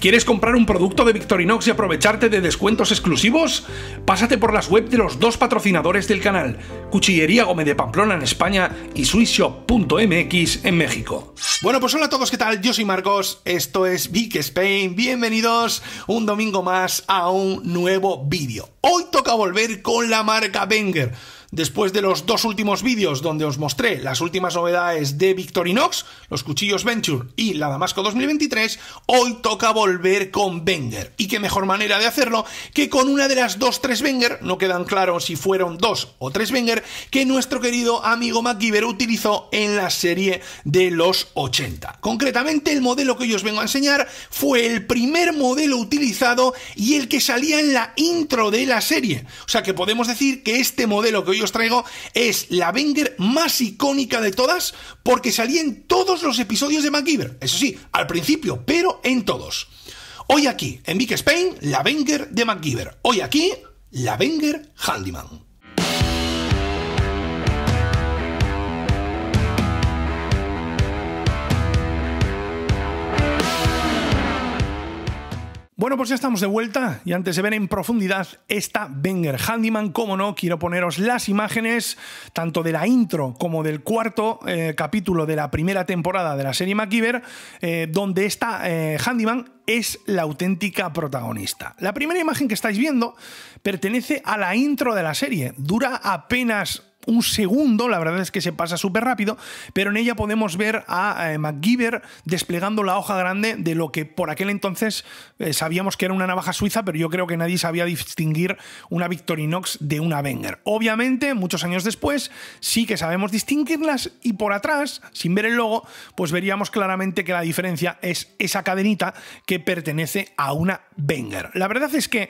¿Quieres comprar un producto de Victorinox y aprovecharte de descuentos exclusivos? Pásate por las webs de los dos patrocinadores del canal, Cuchillería Gómez de Pamplona en España y SwissShop.mx en México. Bueno, pues hola a todos, ¿qué tal? Yo soy Marcos, esto es Big Spain, bienvenidos un domingo más a un nuevo vídeo. Hoy toca volver con la marca Wenger Después de los dos últimos vídeos donde os mostré las últimas novedades de Victorinox, los cuchillos Venture y la Damasco 2023, hoy toca volver con Wenger. Y qué mejor manera de hacerlo que con una de las dos tres Wenger, no quedan claros si fueron dos o tres Wenger, que nuestro querido amigo MacGyver utilizó en la serie de los 80. Concretamente, el modelo que yo os vengo a enseñar fue el primer modelo utilizado y el que salía en la intro de la serie. O sea que podemos decir que este modelo que hoy os traigo es la Wenger más icónica de todas porque salía en todos los episodios de MacGyver. Eso sí, al principio, pero en todos. Hoy aquí, en Big Spain, la Wenger de MacGyver. Hoy aquí, la Wenger Handyman. Bueno, pues ya estamos de vuelta y antes de ver en profundidad esta Wenger Handyman, como no, quiero poneros las imágenes tanto de la intro como del cuarto eh, capítulo de la primera temporada de la serie MacGyver, eh, donde esta eh, Handyman es la auténtica protagonista. La primera imagen que estáis viendo pertenece a la intro de la serie, dura apenas un segundo, la verdad es que se pasa súper rápido, pero en ella podemos ver a eh, desplegando la hoja grande de lo que por aquel entonces eh, sabíamos que era una navaja suiza, pero yo creo que nadie sabía distinguir una Victorinox de una Wenger. Obviamente, muchos años después, sí que sabemos distinguirlas y por atrás, sin ver el logo, pues veríamos claramente que la diferencia es esa cadenita que pertenece a una Wenger. La verdad es que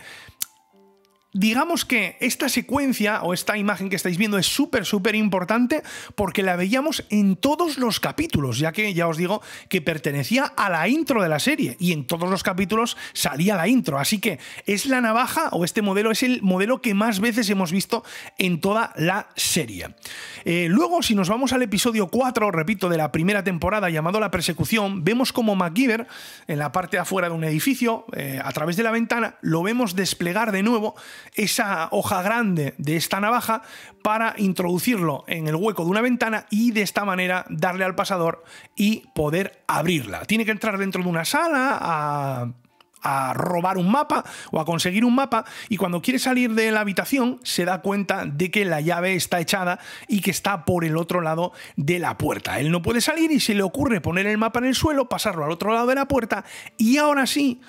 Digamos que esta secuencia o esta imagen que estáis viendo es súper, súper importante porque la veíamos en todos los capítulos, ya que ya os digo que pertenecía a la intro de la serie y en todos los capítulos salía la intro. Así que es la navaja o este modelo es el modelo que más veces hemos visto en toda la serie. Eh, luego, si nos vamos al episodio 4, repito, de la primera temporada llamado La persecución, vemos como MacGyver en la parte de afuera de un edificio, eh, a través de la ventana, lo vemos desplegar de nuevo esa hoja grande de esta navaja para introducirlo en el hueco de una ventana y de esta manera darle al pasador y poder abrirla. Tiene que entrar dentro de una sala a robar un mapa o a conseguir un mapa y cuando quiere salir de la habitación se da cuenta de que la llave está echada y que está por el otro lado de la puerta. Él no puede salir y se le ocurre poner el mapa en el suelo, pasarlo al otro lado de la puerta y ahora sí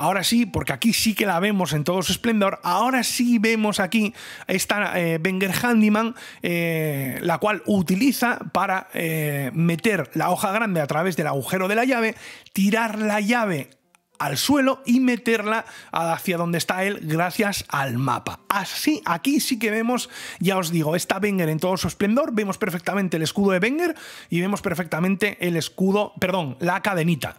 Ahora sí, porque aquí sí que la vemos en todo su esplendor, ahora sí vemos aquí esta eh, Wenger Handyman, eh, la cual utiliza para eh, meter la hoja grande a través del agujero de la llave, tirar la llave al suelo y meterla hacia donde está él gracias al mapa. Así, aquí sí que vemos, ya os digo, está Wenger en todo su esplendor, vemos perfectamente el escudo de Wenger y vemos perfectamente el escudo, perdón, la cadenita.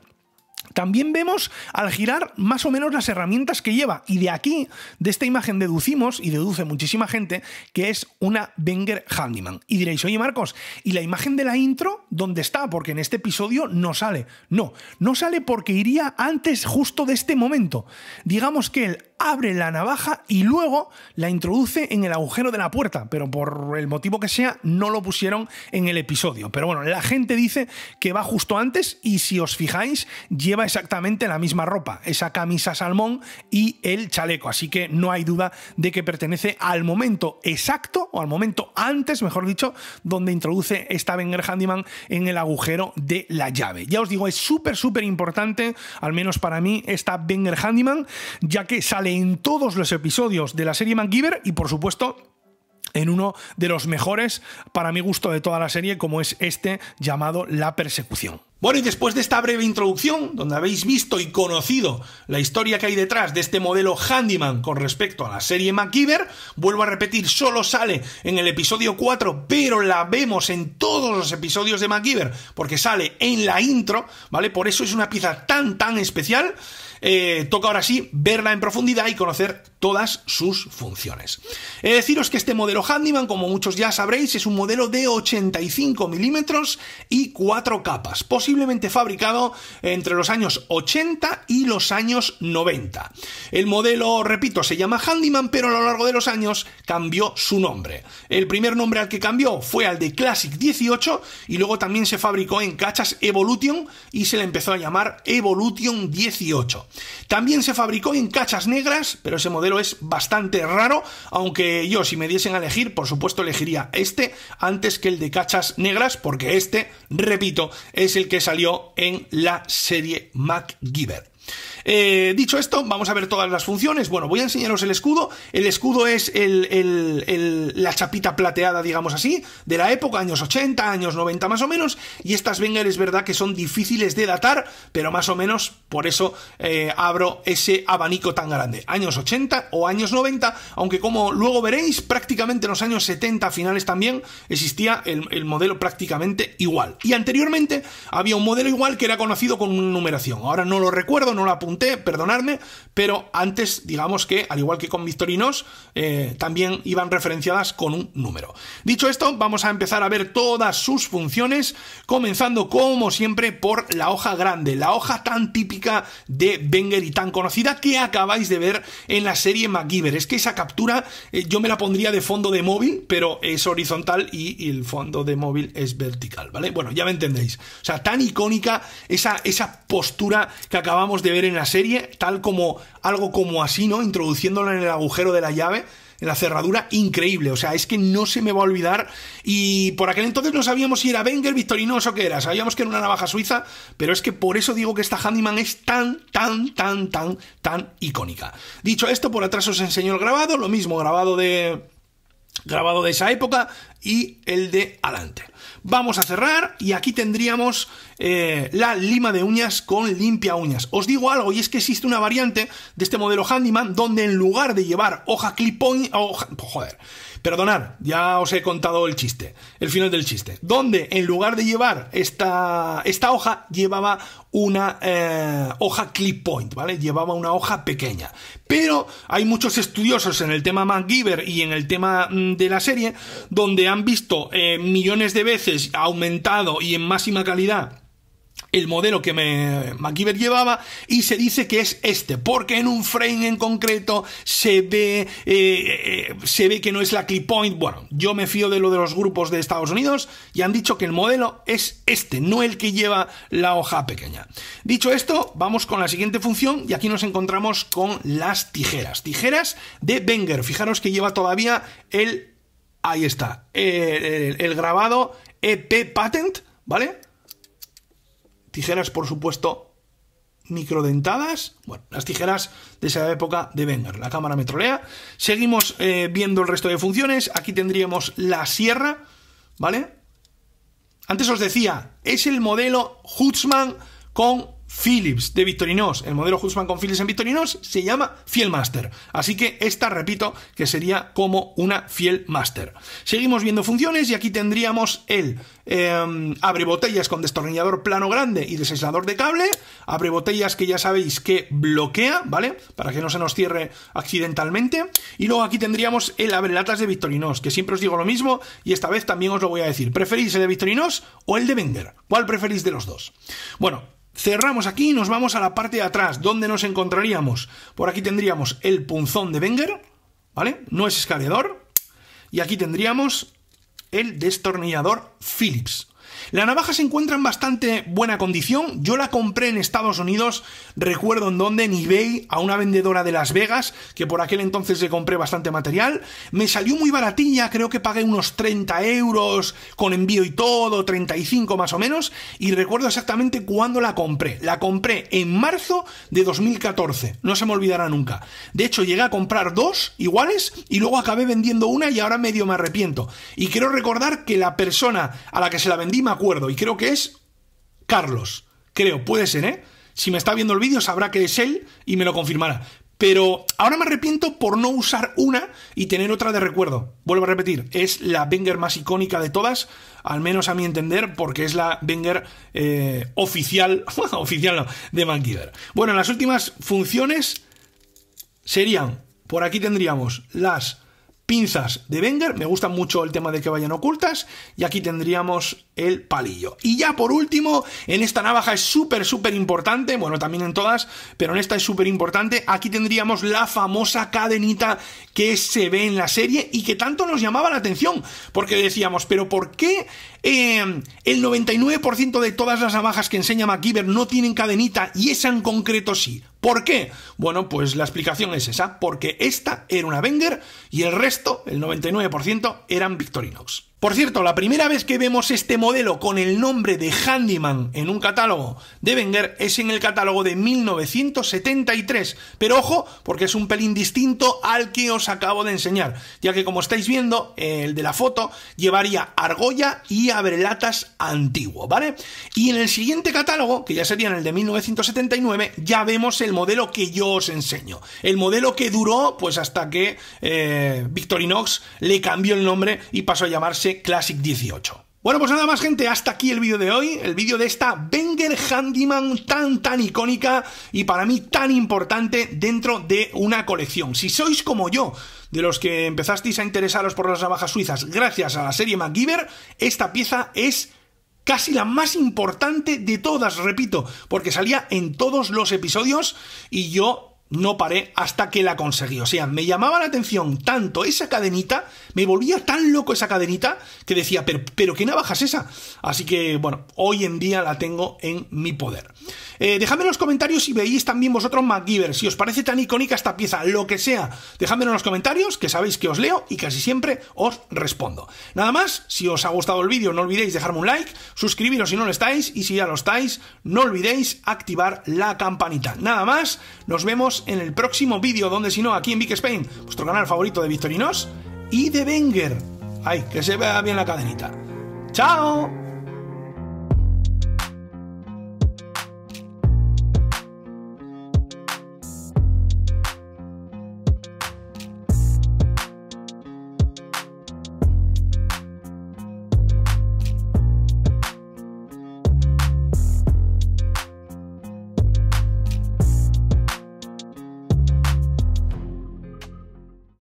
También vemos al girar más o menos las herramientas que lleva y de aquí, de esta imagen deducimos y deduce muchísima gente que es una Wenger Handyman. Y diréis, oye Marcos, ¿y la imagen de la intro dónde está? Porque en este episodio no sale. No, no sale porque iría antes justo de este momento. Digamos que él abre la navaja y luego la introduce en el agujero de la puerta, pero por el motivo que sea no lo pusieron en el episodio. Pero bueno, la gente dice que va justo antes y si os fijáis lleva exactamente la misma ropa, esa camisa salmón y el chaleco, así que no hay duda de que pertenece al momento exacto, o al momento antes, mejor dicho, donde introduce esta Wenger Handyman en el agujero de la llave. Ya os digo, es súper, súper importante, al menos para mí, esta Wenger Handyman, ya que sale en todos los episodios de la serie MacGyver y, por supuesto, en uno de los mejores para mi gusto de toda la serie, como es este llamado La Persecución. Bueno, y después de esta breve introducción, donde habéis visto y conocido la historia que hay detrás de este modelo Handyman con respecto a la serie MacGyver, vuelvo a repetir, solo sale en el episodio 4, pero la vemos en todos los episodios de MacGyver, porque sale en la intro, ¿vale? Por eso es una pieza tan, tan especial. Eh, toca ahora sí verla en profundidad y conocer todas sus funciones. He de deciros que este modelo Handyman, como muchos ya sabréis, es un modelo de 85 milímetros y 4 capas fabricado entre los años 80 y los años 90. El modelo, repito, se llama Handyman, pero a lo largo de los años cambió su nombre. El primer nombre al que cambió fue al de Classic 18 y luego también se fabricó en cachas Evolution y se le empezó a llamar Evolution 18. También se fabricó en cachas negras, pero ese modelo es bastante raro, aunque yo si me diesen a elegir, por supuesto elegiría este antes que el de cachas negras, porque este, repito, es el que salió en la serie MacGyver. Eh, dicho esto, vamos a ver todas las funciones. Bueno, voy a enseñaros el escudo. El escudo es la chapita plateada, digamos así, de la época, años 80, años 90 más o menos. Y estas venga, es verdad que son difíciles de datar, pero más o menos por eso eh, abro ese abanico tan grande. Años 80 o años 90, aunque como luego veréis, prácticamente en los años 70 finales también existía el, modelo prácticamente igual. Y anteriormente había un modelo igual que era conocido con numeración. Ahora no lo recuerdo, no lo apunto perdonarme pero antes digamos que, al igual que con Victorinos, eh, también iban referenciadas con un número. Dicho esto, vamos a empezar a ver todas sus funciones, comenzando como siempre por la hoja grande, la hoja tan típica de Venger y tan conocida que acabáis de ver en la serie MacGyver. Es que esa captura eh, yo me la pondría de fondo de móvil, pero es horizontal y, el fondo de móvil es vertical, ¿vale? Bueno, ya me entendéis. O sea, tan icónica esa, esa postura que acabamos de ver en la serie, tal como algo como así, ¿no? introduciéndola en el agujero de la llave en la cerradura increíble. O sea, es que no se me va a olvidar. Y por aquel entonces no sabíamos si era Wenger, Victorinos o qué era. Sabíamos que era una navaja suiza, pero es que por eso digo que esta Handyman es tan, tan, tan, tan, tan icónica. Dicho esto, por atrás os enseño el grabado, lo mismo, grabado de. grabado de esa época y el de adelante. Vamos a cerrar y aquí tendríamos eh, la lima de uñas con limpia uñas. Os digo algo y es que existe una variante de este modelo Handyman donde en lugar de llevar hoja clip point, joder, Perdonad, ya os he contado el chiste, el final del chiste. Donde en lugar de llevar esta, esta hoja, llevaba una eh, hoja clip point, ¿vale? Llevaba una hoja pequeña. Pero hay muchos estudiosos en el tema MacGyver y en el tema mm, de la serie donde han visto eh, millones de veces aumentado y en máxima calidad el modelo que me, MacGyver llevaba y se dice que es este, porque en un frame en concreto se ve, eh, eh, se ve que no es la clip point. Bueno, yo me fío de lo de los grupos de Estados Unidos y han dicho que el modelo es este, no el que lleva la hoja pequeña. Dicho esto, vamos con la siguiente función y aquí nos encontramos con las tijeras. Tijeras de Wenger. Fijaros que lleva todavía el... Ahí está, eh, el grabado EP Patent, ¿vale? Tijeras, por supuesto, microdentadas. Bueno, las tijeras de esa época de Wenger. La cámara me Seguimos eh, viendo el resto de funciones. Aquí tendríamos la sierra, ¿vale? Antes os decía, es el modelo Hutzman con Philips de Victorinox, el modelo Husman con Philips en Victorinox, se llama Fielmaster. Así que esta, repito, que sería como una Fielmaster. Seguimos viendo funciones y aquí tendríamos el em, abre botellas con destornillador plano grande y desaislador de cable. Abre botellas que ya sabéis que bloquea, ¿vale? Para que no se nos cierre accidentalmente. Y luego aquí tendríamos el abre latas de Victorinox, que siempre os digo lo mismo y esta vez también os lo voy a decir. ¿Preferís el de Victorinox o el de Vender? ¿Cuál preferís de los dos? Bueno, Cerramos aquí y nos vamos a la parte de atrás, donde nos encontraríamos. Por aquí tendríamos el punzón de Wenger, ¿vale? No es escalador. Y aquí tendríamos el destornillador Phillips. La navaja se encuentra en bastante buena condición. Yo la compré en Estados Unidos, recuerdo en dónde, en eBay, a una vendedora de Las Vegas, que por aquel entonces le compré bastante material. Me salió muy baratilla, creo que pagué unos 30 euros con envío y todo, 35 más o menos, y recuerdo exactamente cuándo la compré. La compré en marzo de 2014, no se me olvidará nunca. De hecho, llegué a comprar dos iguales y luego acabé vendiendo una y ahora medio me arrepiento. Y quiero recordar que la persona a la que se la vendí acuerdo y creo que es Carlos. Creo, puede ser, ¿eh? Si me está viendo el vídeo sabrá que es él y me lo confirmará. Pero ahora me arrepiento por no usar una y tener otra de recuerdo. Vuelvo a repetir, es la banger más icónica de todas, al menos a mi entender, porque es la banger eh, oficial, oficial de MacGyver. Bueno, las últimas funciones serían, por aquí tendríamos las pinzas de Wenger. Me gusta mucho el tema de que vayan ocultas. Y aquí tendríamos el palillo. Y ya por último, en esta navaja es súper, súper importante. Bueno, también en todas, pero en esta es súper importante. Aquí tendríamos la famosa cadenita que se ve en la serie y que tanto nos llamaba la atención. Porque decíamos, pero ¿por qué eh, el 99% de todas las navajas que enseña MacGyver no tienen cadenita y esa en concreto sí? ¿Por qué? Bueno, pues la explicación es esa, porque esta era una Wenger y el resto, el 99%, eran Victorinox. Por cierto, la primera vez que vemos este modelo con el nombre de Handyman en un catálogo de Wenger es en el catálogo de 1973, pero ojo, porque es un pelín distinto al que os acabo de enseñar, ya que como estáis viendo, el de la foto llevaría argolla y abrelatas antiguo, ¿vale? Y en el siguiente catálogo, que ya sería en el de 1979, ya vemos el modelo que yo os enseño, el modelo que duró pues hasta que eh, Victorinox le cambió el nombre y pasó a llamarse Classic 18. Bueno, pues nada más gente, hasta aquí el vídeo de hoy, el vídeo de esta Wenger Handyman tan tan icónica y para mí tan importante dentro de una colección. Si sois como yo, de los que empezasteis a interesaros por las navajas suizas gracias a la serie MacGyver, esta pieza es casi la más importante de todas, repito, porque salía en todos los episodios y yo no paré hasta que la conseguí. O sea, me llamaba la atención tanto esa cadenita, me volvía tan loco esa cadenita que decía, pero, ¿qué navaja es esa? Así que, bueno, hoy en día la tengo en mi poder. Eh, dejadme en los comentarios si veis también vosotros MacGyver, si os parece tan icónica esta pieza, lo que sea. Dejadme en los comentarios, que sabéis que os leo y casi siempre os respondo. Nada más, si os ha gustado el vídeo, no olvidéis dejarme un like, suscribiros si no lo estáis y si ya lo estáis, no olvidéis activar la campanita. Nada más, nos vemos en el próximo vídeo, donde si no, aquí en Big Spain, vuestro canal favorito de Victorinos y de Wenger. Ay, que se vea bien la cadenita. ¡Chao!